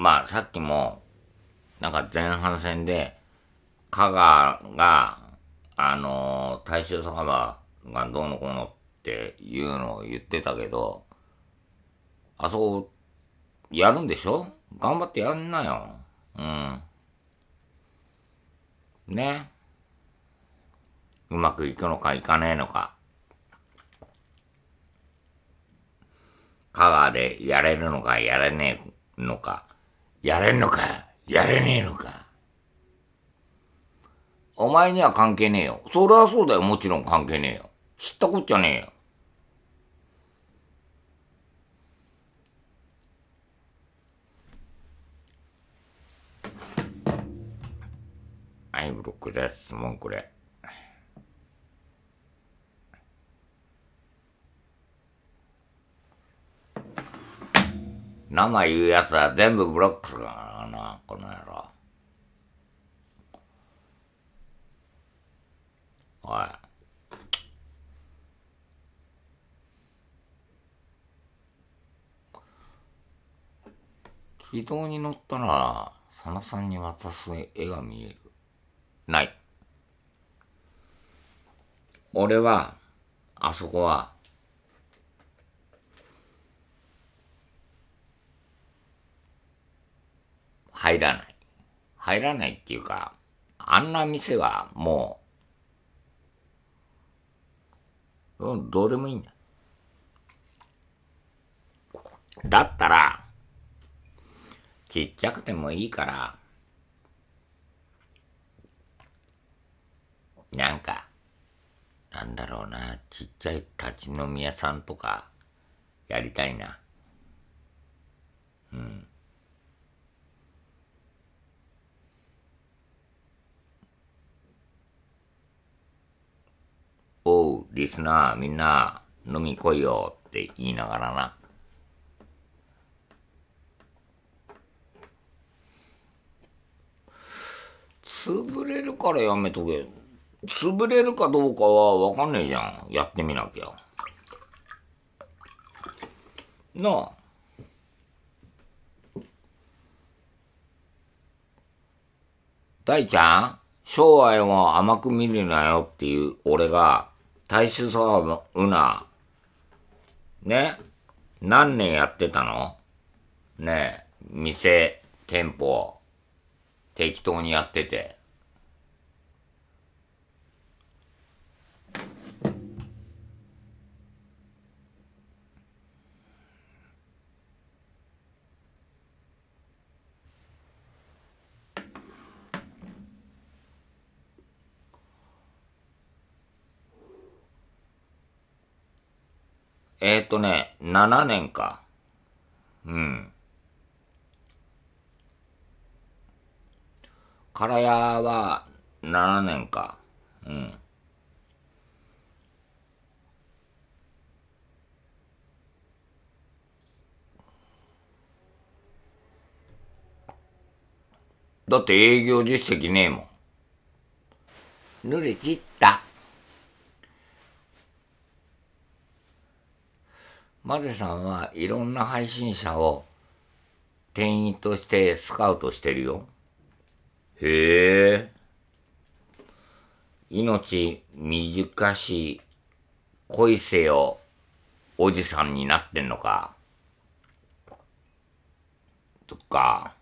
まあさっきも、なんか前半戦で、香川が、あのー、大衆酒場がどうのこうのっていうのを言ってたけど、あそこ、やるんでしょ頑張ってやんなよ。うん。ね。うまくいくのかいかねえのか。香川でやれるのかやれねえのか。やれんのかやれねえのかお前には関係ねえよ。それはそうだよ。もちろん関係ねえよ。知ったこっちゃねえよ。アイブロックです。もうこれ。生言うやつは全部ブロックするからな、この野郎。おい。軌道に乗ったら、佐野さんに渡す絵が見える。ない。俺は、あそこは、入らない。入らないっていうか、あんな店はもう、うん、どうでもいいんだ。だったら、ちっちゃくてもいいから、なんか、なんだろうな、ちっちゃい立ち飲み屋さんとか、やりたいな。う、リスナー、みんな、飲み来いよって言いながらな。潰れるからやめとけ。潰れるかどうかはわかんねえじゃん。やってみなきゃ。なあ。大ちゃん、将来を甘く見るなよっていう俺が、大衆そブ、うな。ね何年やってたのね店、店舗、適当にやってて。えっ、ー、とね、7年か。うん。からやは7年か。うん。だって営業実績ねえもん。ぬれちっマゼさんはいろんな配信者を店員としてスカウトしてるよ。へえ。命短し恋せよおじさんになってんのか。とか。